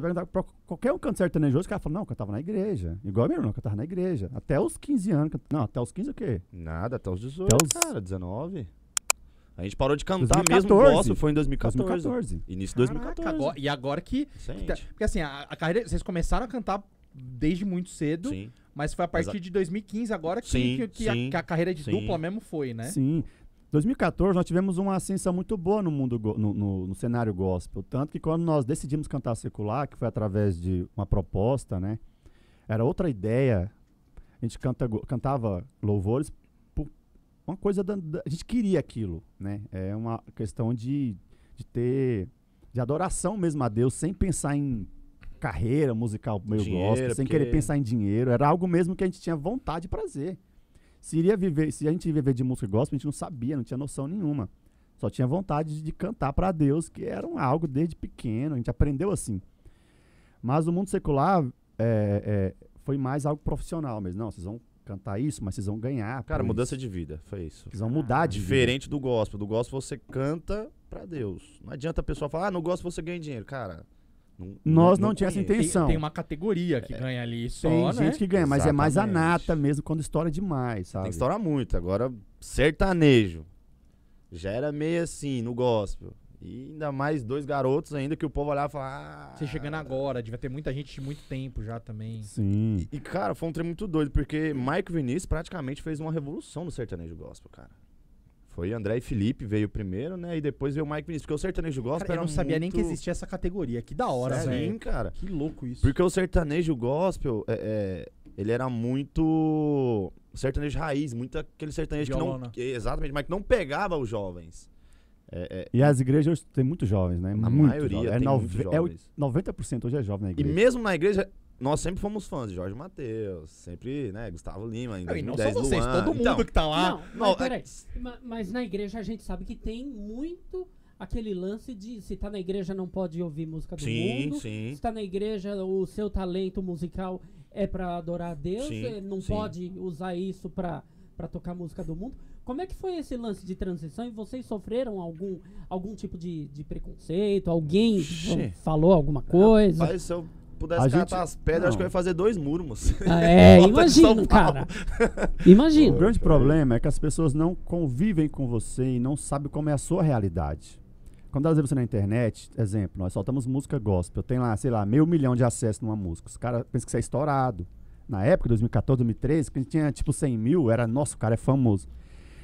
Você vai pra qualquer um canto sertanejoso, o cara fala, não, eu cantava na igreja. Igual meu irmão, que eu cantava na igreja. Até os 15 anos. Não, até os 15 o quê? Nada, até os 18, até os... cara, 19. A gente parou de cantar 2014. mesmo nosso foi em 2014. 2014. Início de 2014. Agora, e agora que... que tá, porque assim, a, a, carreira... Vocês começaram a cantar desde muito cedo. Sim. Mas foi a partir Exato. de 2015 agora que, sim, que, que, sim, a, que, a, carreira de dupla mesmo foi, né? Sim. 2014 nós tivemos uma ascensão muito boa no mundo no, no, no, cenário gospel, tanto que quando nós decidimos cantar secular, que foi através de uma proposta, né? Era outra ideia. A gente canta, cantava louvores por uma coisa da, da, a gente queria aquilo, né? É uma questão de, de ter de adoração mesmo a Deus, sem pensar em carreira musical meio dinheiro, gospel, sem porque... querer pensar em dinheiro, era algo mesmo que a gente tinha vontade e prazer. Se, iria viver, se a gente ia viver de música gospel, a gente não sabia, não tinha noção nenhuma. Só tinha vontade de cantar para Deus, que era algo desde pequeno, a gente aprendeu assim. Mas o mundo secular é, é, foi mais algo profissional mesmo. Não, vocês vão cantar isso, mas vocês vão ganhar. Cara, mudança isso. de vida, foi isso. Vocês vão mudar ah, de Diferente vida. do gospel. Do gospel você canta para Deus. Não adianta a pessoa falar, ah, no gospel você ganha dinheiro. Cara, não, Nós não, não tinha essa intenção. Tem, tem, uma categoria que é. ganha ali só, Tem né? gente que ganha, mas Exatamente. é mais a nata mesmo, quando estoura demais, sabe? Tem que estourar muito. Agora, sertanejo. Já era meio assim, no gospel. E ainda mais dois garotos ainda que o povo olhava e falava... Ah, Você chegando agora, devia ter muita gente de muito tempo já também. Sim. E, cara, foi um trem muito doido, porque Mike Vinicius praticamente fez uma revolução no sertanejo gospel, cara. Foi André e Felipe, veio primeiro, né? E depois veio o Mike Vinicius. Porque o sertanejo gospel cara, Eu não sabia muito... nem que existia essa categoria. Que da hora, velho. Sim, cara. Que louco isso. Porque o sertanejo gospel, é, é, ele era muito. Sertanejo raiz, muito aquele sertanejo Violona. que não. Exatamente, mas que não pegava os jovens. É, é, e as igrejas tem muitos jovens, né? A muito maioria jovens. É, tem nove, é 90% hoje é jovem na igreja. E mesmo na igreja, nós sempre fomos fãs de Jorge Matheus, sempre, né, Gustavo Lima, ainda 2010, não só vocês, Luan. todo mundo então, que tá lá. Não, mas, é peraí, mas na igreja a gente sabe que tem muito aquele lance de se tá na igreja não pode ouvir música do sim, mundo. Sim. Se tá na igreja, o seu talento musical é para adorar a Deus, sim, eh, não sim. pode usar isso para para tocar música do mundo. Como é que foi esse lance de transição e vocês sofreram algum algum tipo de, de preconceito? Alguém Xê. falou alguma coisa? Rapaz, eu pudesse a catar gente... as pedras, não. acho que eu ia fazer dois muros, moço. Ah, é, imagina, cara. imagina. O grande problema é que as pessoas não convivem com você e não sabem como é a sua realidade. Quando às vezes você na internet, exemplo, nós soltamos música gospel, tem lá, sei lá, meio milhão de acessos numa música. Os caras pensam que você é estourado. Na época, 2014, 2013, que a gente tinha tipo 100 mil, era, nosso o cara é famoso.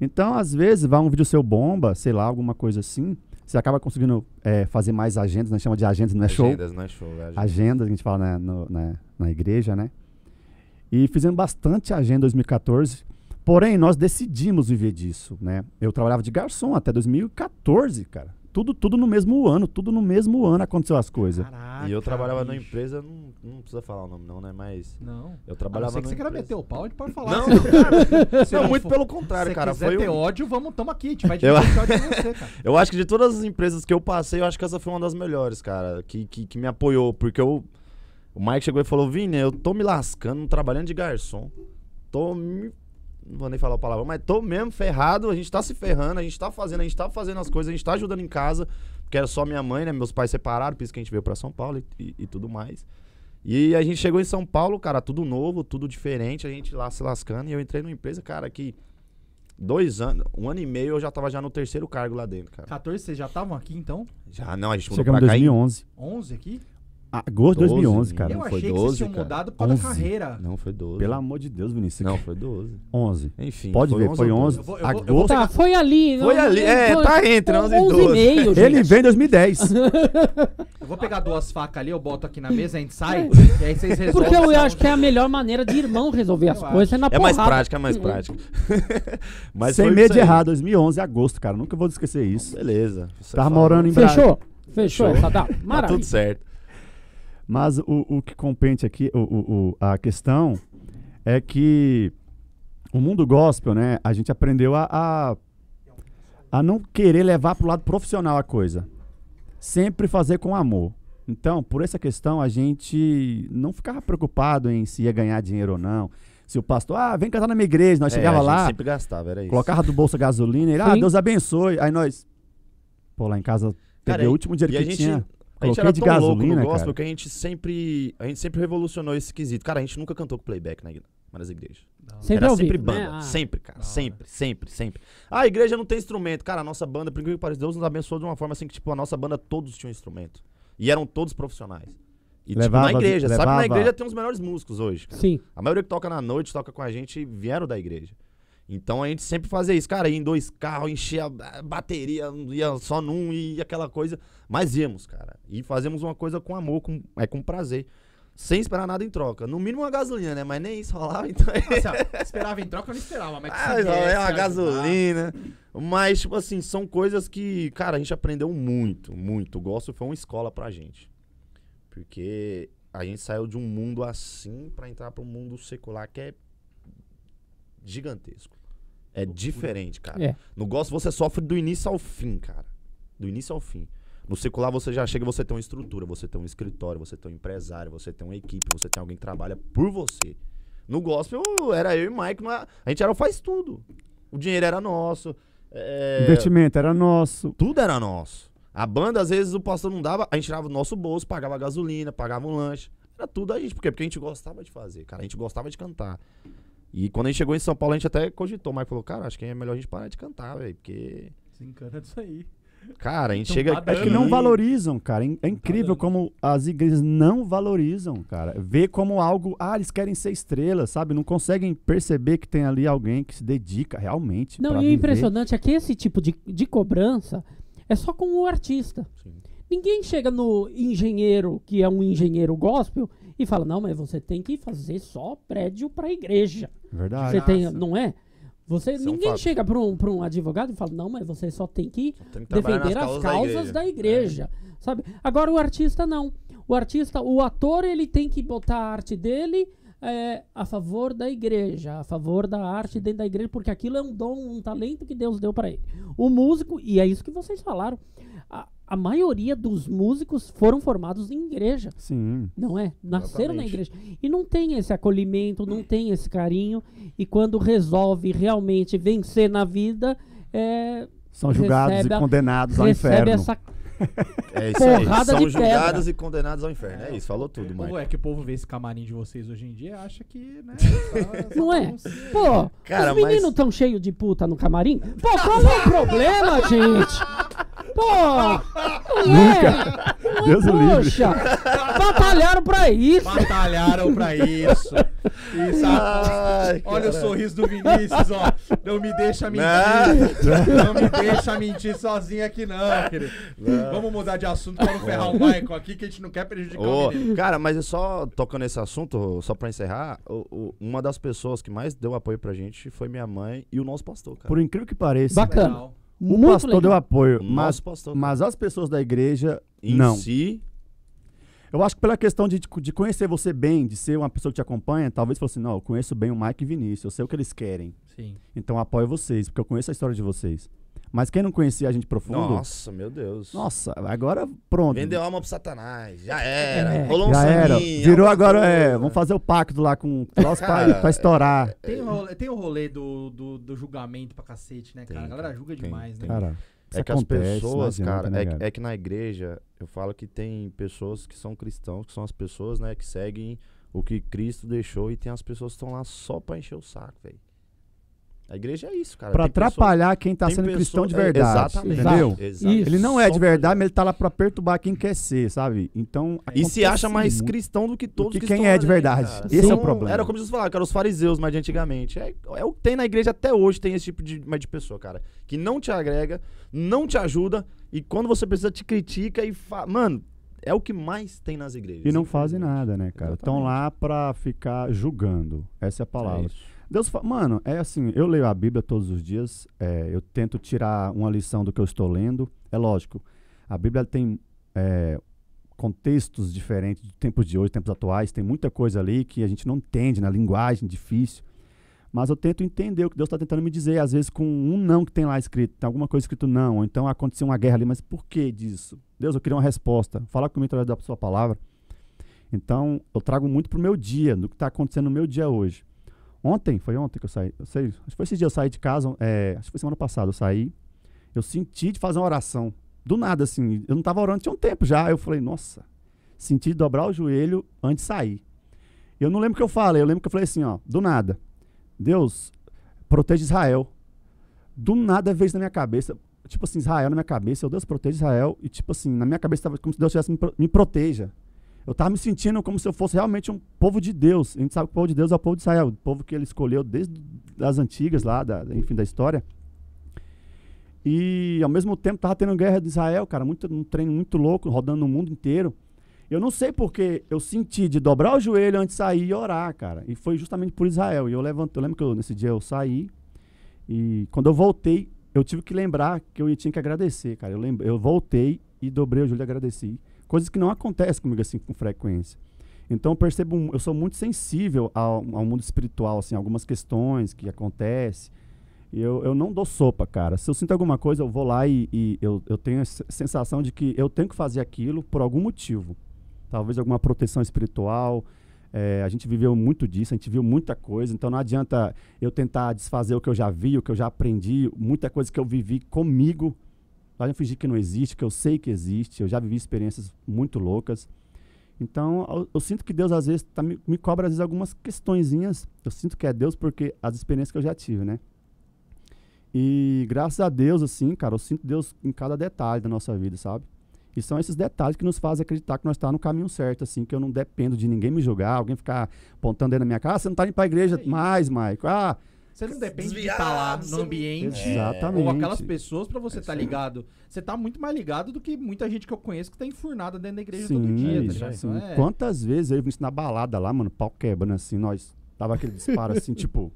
Então, às vezes, vai um vídeo seu bomba, sei lá, alguma coisa assim, você acaba conseguindo é, fazer mais agendas, nós né? chama de agendas, não é show? Agendas, não é show. É Agendas, a gente fala na, né, no, na, né, na igreja, né? E fizemos bastante agenda em 2014, porém nós decidimos viver disso, né? Eu trabalhava de garçom até 2014, cara. Tudo, tudo no mesmo ano, tudo no mesmo ano aconteceu as coisas. Caraca, e eu trabalhava bicho. numa empresa, não, não precisa falar o nome não, né? Mas não. eu trabalhava não, você quer meter o pau, a gente pode falar. Não, cara, não, não, muito for, pelo contrário, cara. Se quiser foi ter um... ódio, vamos, tamo aqui, a gente vai eu... ódio de você, cara. Eu acho que de todas as empresas que eu passei, eu acho que essa foi uma das melhores, cara, que, que, que me apoiou, porque eu... O Mike chegou e falou, Vini, eu tô me lascando, trabalhando de garçom. Tô me não vou nem falar a palavra, mas tô mesmo ferrado, a gente tá se ferrando, a gente tá fazendo, a gente tá fazendo as coisas, a gente tá ajudando em casa, porque era só minha mãe, né? Meus pais separaram, por isso que a gente veio para São Paulo e, e, e, tudo mais. E a gente chegou em São Paulo, cara, tudo novo, tudo diferente, a gente lá se lascando, e eu entrei numa empresa, cara, que dois anos, um ano e meio eu já tava já no terceiro cargo lá dentro, cara. 14, vocês já estavam aqui então? Já, não, a gente mudou é em pra cá 2011. 11 aqui? Ah, agosto de 2011, cara. Eu não foi achei 12, que vocês tinham cara. mudado por 11. carreira. Não, foi 12. Pelo amor de Deus, Vinícius. Não, foi 12. 11. Enfim. Pode ver, 11 foi 11. Eu vou, eu vou, agosto. Tá, foi ali. Foi ali. É, foi, tá entre 11 e 12. Meio, Ele vem em 2010. eu vou pegar duas facas ali, eu boto aqui na mesa, a gente sai. É. E aí vocês resolvem. Porque eu acho que é a melhor maneira de irmão resolver as coisas. É na É mais prática, é mais prática. Mas Sem medo de errar, 2011, agosto, cara. Nunca vou esquecer isso. Beleza. Tá morando em Brasília. Fechou? Fechou essa data? Maravilha. Tá tudo certo. Mas o, o que compete aqui, o, o, a questão é que o mundo gospel, né? A gente aprendeu a, a, a não querer levar para o lado profissional a coisa. Sempre fazer com amor. Então, por essa questão, a gente não ficava preocupado em se ia ganhar dinheiro ou não. Se o pastor, ah, vem casar na minha igreja, nós é, chegava lá. sempre gastava, era isso. Colocava do bolso gasolina, ele, ah, Deus abençoe. Aí nós, pô, lá em casa, peguei o último dinheiro que gente, tinha. A gente era tão gasolina, louco no gospel cara. que a gente sempre. A gente sempre revolucionou esse quesito. Cara, a gente nunca cantou playback na, nas igrejas. Não. Sempre era ouvi, sempre banda. Né? Ah, sempre, cara. Né? Sempre, sempre, sempre. Ah, a igreja não tem instrumento. Cara, a nossa banda, por incrível que pareça, Deus nos abençoou de uma forma assim que, tipo, a nossa banda todos tinham instrumento. E eram todos profissionais. E tipo, levava, tipo, na igreja. Levava... Sabe que na igreja tem os melhores músicos hoje, cara. Sim. A maioria que toca na noite, toca com a gente, vieram da igreja. Então a gente sempre fazia isso, cara, ia em dois carros, enchia a bateria, ia só num e aquela coisa. Mas íamos, cara. E fazemos uma coisa com amor, com, é com prazer. Sem esperar nada em troca. No mínimo uma gasolina, né? Mas nem isso rolava, então. Nossa, assim, esperava em troca, eu não esperava, mas. Ah, é uma gasolina. Mas, tipo assim, são coisas que, cara, a gente aprendeu muito, muito. O gosto foi uma escola pra gente. Porque a gente saiu de um mundo assim para entrar para um mundo secular que é gigantesco. É diferente, cara. É. No gospel você sofre do início ao fim, cara. Do início ao fim. No secular você já chega, você tem uma estrutura, você tem um escritório, você tem um empresário, você tem uma equipe, você tem alguém que trabalha por você. No gospel era eu e o Mike, a gente era o faz tudo. O dinheiro era nosso. É... Investimento era nosso. Tudo era nosso. A banda, às vezes, o pastor não dava, a gente tirava o nosso bolso, pagava gasolina, pagava um lanche. Era tudo a gente. Por quê? Porque a gente gostava de fazer, cara. A gente gostava de cantar. E quando a gente chegou em São Paulo, a gente até cogitou, mas falou, cara, acho que é melhor a gente parar de cantar, velho, porque. Desencana disso aí. Cara, a gente então, chega. aqui... É que não valorizam, cara. É, é incrível como as igrejas não valorizam, cara. Vê como algo. Ah, eles querem ser estrelas, sabe? Não conseguem perceber que tem ali alguém que se dedica realmente. Não, e o é impressionante é que esse tipo de, de cobrança é só com o artista. Sim. Ninguém chega no engenheiro, que é um engenheiro gospel, e fala: não, mas você tem que fazer só prédio para igreja. Verdade. Você tem, não é? Você, é ninguém um chega para um, pra um advogado e fala: não, mas você só tem que, tem que defender as causas, causas da igreja. Da igreja é. sabe? Agora, o artista não. O artista, o ator, ele tem que botar a arte dele é, a favor da igreja, a favor da arte dentro da igreja, porque aquilo é um dom, um talento que Deus deu para ele. O músico, e é isso que vocês falaram, a, a maioria dos músicos foram formados em igreja. Sim. Não é? Nasceram exatamente. na igreja. E não tem esse acolhimento, não tem esse carinho. E quando resolve realmente vencer na vida, é, são julgados e a, condenados ao inferno. Essa é isso aí. Porrada São julgados pedra. e condenados ao inferno. É, isso, falou tudo, mano. É que o povo vê esse camarim de vocês hoje em dia e acha que, né? Tá, não é? Pô, Cara, os meninos mas... cheios de puta no camarim? Pô, qual é o problema, gente? Pô! Nunca! É, Deus é, livre. Batalharam pra isso! Batalharam pra isso! isso ah, Ai, olha cara. o sorriso do Vinícius, ó. Não me deixa mentir. Não, né? não me deixa mentir sozinho aqui, não, querido. Não. Né? Vamos mudar de assunto pra não ferrar o Michael aqui, que a gente não quer prejudicar oh, o menino. Cara, mas é só tocando nesse assunto, só pra encerrar, uma das pessoas que mais deu apoio pra gente foi minha mãe e o nosso pastor, cara. Por incrível que pareça. Bacana. Legal. O Muito pastor legal. deu apoio, mas, mas as pessoas da igreja em não. si. Eu acho que pela questão de, de conhecer você bem, de ser uma pessoa que te acompanha, talvez fosse assim, não, eu conheço bem o Mike e Vinícius, eu sei o que eles querem. Sim. Então apoio vocês, porque eu conheço a história de vocês. Mas quem não conhecia a gente profundo. Nossa, meu Deus. Nossa, agora pronto. Vendeu alma pro Satanás. Já é, era. É, rolou um já era. Virou agora, é. Vamos fazer o pacto lá com o troço pra, pra, estourar. Tem, rolê, tem o rolê, do, do, do, julgamento pra cacete, né, cara? Tem, a galera julga tem, demais, né? tem. né? Cara, é que acontece, as pessoas, adianta, cara, né, cara? É, é que na igreja, eu falo que tem pessoas que são cristãos, que são as pessoas, né, que seguem o que Cristo deixou e tem as pessoas que estão lá só pra encher o saco, velho. A igreja é isso, cara. Para atrapalhar pessoa, quem tá sendo pessoa, cristão de é, verdade. É, exatamente. Entendeu? Ele não é de verdade, mas ele tá lá para perturbar quem quer ser, sabe? Então. E se acha mais cristão do que todos os que, que quem é de verdade. Esse então, é o problema. Era como vocês falaram, cara, os fariseus mais de antigamente. É, é o que tem na igreja até hoje, tem esse tipo de, de pessoa, cara. Que não te agrega, não te ajuda e quando você precisa te critica e fala. Mano, é o que mais tem nas igrejas. E não fazem nada, né, cara? Estão lá para ficar julgando. Essa é a palavra. É Deus fala, mano, é assim, eu leio a Bíblia todos os dias, é, eu tento tirar uma lição do que eu estou lendo. É lógico, a Bíblia tem é, contextos diferentes de tempos de hoje, tempos atuais, tem muita coisa ali que a gente não entende na né, linguagem, difícil. Mas eu tento entender o que Deus está tentando me dizer, às vezes com um não que tem lá escrito, tem alguma coisa escrito não, ou então aconteceu uma guerra ali, mas por que disso? Deus, eu queria uma resposta. Fala comigo através da sua palavra. Então, eu trago muito para o meu dia, do que está acontecendo no meu dia hoje. Ontem, foi ontem que eu saí. Eu sei, acho que foi esse dia eu saí de casa. É, acho que foi semana passada eu saí. Eu senti de fazer uma oração. Do nada, assim. Eu não estava orando, tinha um tempo já. Eu falei, nossa. Senti de dobrar o joelho antes de sair. Eu não lembro o que eu falei. Eu lembro que eu falei assim, ó. Do nada. Deus, protege Israel. Do nada veio na minha cabeça. Tipo assim, Israel na minha cabeça. Eu, Deus, protege Israel. E tipo assim, na minha cabeça estava como se Deus tivesse me, me proteja. Eu estava me sentindo como se eu fosse realmente um povo de Deus. A gente sabe que o povo de Deus é o povo de Israel, o povo que ele escolheu desde as antigas lá, da, enfim, da história. E ao mesmo tempo estava tendo guerra de Israel, cara, muito, um treino muito louco, rodando no mundo inteiro. Eu não sei porque eu senti de dobrar o joelho antes de sair e orar, cara. E foi justamente por Israel. E eu levanto, eu lembro que eu, nesse dia eu saí e quando eu voltei, eu tive que lembrar que eu tinha que agradecer, cara. Eu, lembro, eu voltei e dobrei o joelho e agradeci. Coisas que não acontecem comigo assim com frequência. Então eu percebo, eu sou muito sensível ao, ao mundo espiritual, assim, algumas questões que acontecem. Eu, eu não dou sopa, cara. Se eu sinto alguma coisa, eu vou lá e, e eu, eu tenho a sensação de que eu tenho que fazer aquilo por algum motivo. Talvez alguma proteção espiritual, é, a gente viveu muito disso, a gente viu muita coisa, então não adianta eu tentar desfazer o que eu já vi, o que eu já aprendi, muita coisa que eu vivi comigo Lá não fingir que não existe, que eu sei que existe, eu já vivi experiências muito loucas. Então, eu, eu sinto que Deus às vezes tá, me, me, cobra às vezes algumas questõezinhas. Eu sinto que é Deus porque as experiências que eu já tive, né? E graças a Deus, assim, cara, eu sinto Deus em cada detalhe da nossa vida, sabe? E são esses detalhes que nos fazem acreditar que nós estamos tá no caminho certo, assim, que eu não dependo de ninguém me julgar, alguém ficar apontando aí na minha cara, ah, você não está indo para a igreja mais, Maico. Ah, você não depende Desviar, de estar tá lá no ambiente Exatamente. ou aquelas pessoas para você estar tá ligado. Você tá muito mais ligado do que muita gente que eu conheço que tá enfurnada dentro da igreja sim, todo dia, tá ligado? Sim. Então, é. Quantas vezes eu vi isso na balada lá, mano, pau quebrando assim, nós tava aquele disparo assim, tipo,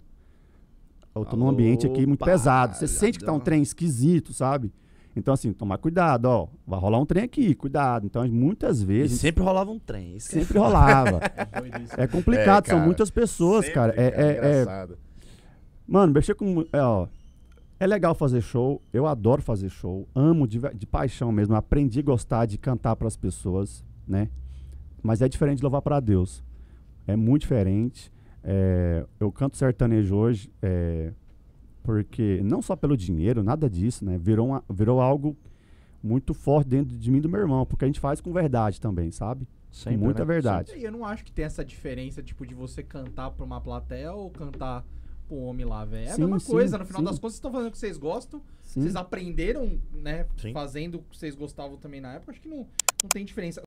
eu tô Alô, num ambiente aqui muito pesado. Você sente que tá um trem esquisito, sabe? Então, assim, tomar cuidado, ó. Vai rolar um trem aqui, cuidado. Então, muitas vezes. E sempre rolava um trem. É sempre rolava. É, é complicado, é, cara, são muitas pessoas, sempre, cara. É, cara, é, é, é Mano, mexer com. É, ó, é legal fazer show, eu adoro fazer show, amo de, de paixão mesmo, aprendi a gostar de cantar para as pessoas, né? Mas é diferente de louvar para Deus. É muito diferente. É, eu canto sertanejo hoje é, porque não só pelo dinheiro, nada disso, né? Virou, uma, virou algo muito forte dentro de mim e do meu irmão, porque a gente faz com verdade também, sabe? Sempre, com muita né? verdade. E eu não acho que tem essa diferença, tipo, de você cantar para uma plateia ou cantar pro homem lá, velho. É a sim, mesma coisa, no final sim. das contas, vocês estão fazendo o que vocês gostam. Vocês aprenderam, né? Fazendo o que vocês gostavam também na época. Acho que não, não tem diferença.